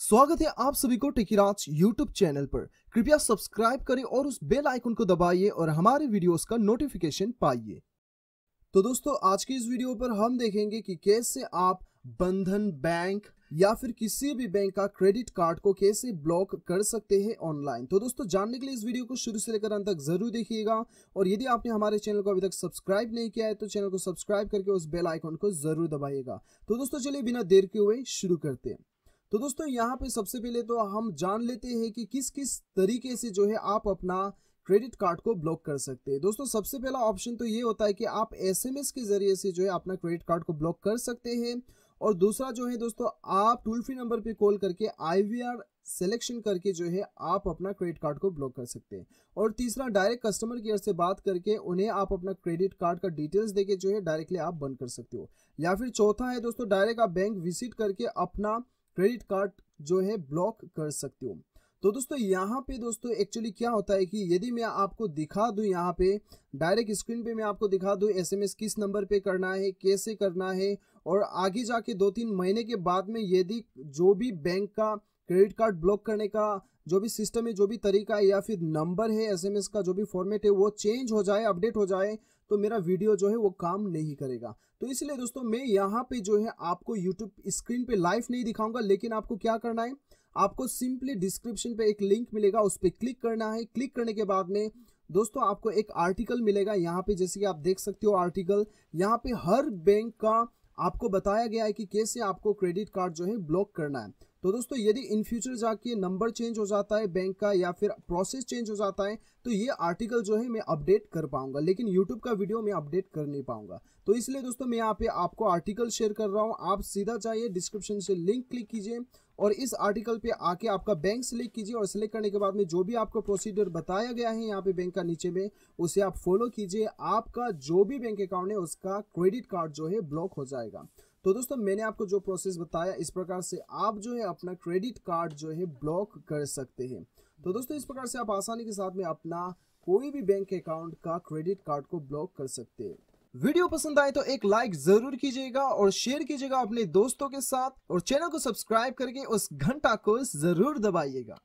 स्वागत है आप सभी को टेकीराज यूट्यूब चैनल पर कृपया सब्सक्राइब करें और उस बेल आइकन को दबाइए और हमारे वीडियोस का नोटिफिकेशन पाइए तो दोस्तों आज की इस वीडियो पर हम देखेंगे कि कैसे आप बंधन बैंक या फिर किसी भी बैंक का क्रेडिट कार्ड को कैसे ब्लॉक कर सकते हैं ऑनलाइन तो दोस्तों जानने के लिए इस वीडियो को शुरू से लेकर अंत तक जरूर देखिएगा और यदि आपने हमारे चैनल को अभी तक सब्सक्राइब नहीं किया है तो चैनल को सब्सक्राइब करके उस बेल आइकॉन को जरूर दबाइएगा तो दोस्तों चलिए बिना देर के हुए शुरू करते हैं तो दोस्तों यहाँ पे सबसे पहले तो हम जान लेते हैं कि किस किस तरीके से जो है आप अपना क्रेडिट कार्ड को ब्लॉक कर सकते हैं दोस्तों सबसे पहला ऑप्शन तो ये होता है कि आप एसएमएस के जरिए से जो है अपना क्रेडिट कार्ड को ब्लॉक कर सकते हैं और दूसरा जो है दोस्तों आप टोल फ्री नंबर पे कॉल करके आईवीआर सिलेक्शन करके जो है आप अपना क्रेडिट कार्ड को ब्लॉक कर सकते हैं और तीसरा डायरेक्ट कस्टमर केयर से बात करके उन्हें आप अपना क्रेडिट कार्ड का डिटेल्स देके जो है डायरेक्टली आप बंद कर सकते हो या फिर चौथा है दोस्तों डायरेक्ट आप बैंक विजिट करके अपना क्रेडिट कार्ड जो है ब्लॉक कर सकते हो तो दोस्तों यहाँ पे दोस्तों एक्चुअली क्या होता है कि यदि मैं आपको दिखा दूँ यहाँ पे डायरेक्ट स्क्रीन पे मैं आपको दिखा दूँ एसएमएस किस नंबर पे करना है कैसे करना है और आगे जाके दो तीन महीने के बाद में यदि जो भी बैंक का क्रेडिट कार्ड ब्लॉक करने का जो भी सिस्टम है जो भी तरीका है या फिर नंबर है एसएमएस का जो भी फॉर्मेट है वो चेंज हो जाए अपडेट हो जाए तो मेरा वीडियो जो है वो काम नहीं करेगा तो इसलिए दोस्तों मैं यहाँ पे जो है आपको यूट्यूब स्क्रीन पे लाइव नहीं दिखाऊंगा लेकिन आपको क्या करना है आपको सिंपली डिस्क्रिप्शन पे एक लिंक मिलेगा उस पर क्लिक करना है क्लिक करने के बाद में दोस्तों आपको एक आर्टिकल मिलेगा यहाँ पे जैसे कि आप देख सकते हो आर्टिकल यहाँ पे हर बैंक का आपको बताया गया है कि कैसे आपको क्रेडिट कार्ड जो है ब्लॉक करना है तो दोस्तों यदि इन फ्यूचर जाके नंबर चेंज हो जाता है बैंक का या फिर प्रोसेस चेंज हो जाता है तो ये आर्टिकल जो है मैं अपडेट कर पाऊंगा लेकिन यूट्यूब का वीडियो मैं अपडेट कर नहीं पाऊंगा तो इसलिए दोस्तों मैं यहाँ पे आपको आर्टिकल शेयर कर रहा हूँ आप सीधा चाहिए डिस्क्रिप्शन से लिंक क्लिक कीजिए और इस आर्टिकल पे आके आपका बैंक सेलेक्ट कीजिए और सिलेक्ट करने के बाद में जो भी आपको प्रोसीडर बताया गया है यहाँ पे बैंक का नीचे में उसे आप फॉलो कीजिए आपका जो भी बैंक अकाउंट है उसका क्रेडिट कार्ड जो है ब्लॉक हो जाएगा तो दोस्तों मैंने आपको जो प्रोसेस बताया इस प्रकार से आप जो है अपना क्रेडिट कार्ड जो है ब्लॉक कर सकते हैं तो दोस्तों इस प्रकार से आप आसानी के साथ में अपना कोई भी बैंक अकाउंट का क्रेडिट कार्ड को ब्लॉक कर सकते हैं वीडियो पसंद आए तो एक लाइक जरूर कीजिएगा और शेयर कीजिएगा अपने दोस्तों के साथ और चैनल को सब्सक्राइब करके उस घंटा को जरूर दबाइएगा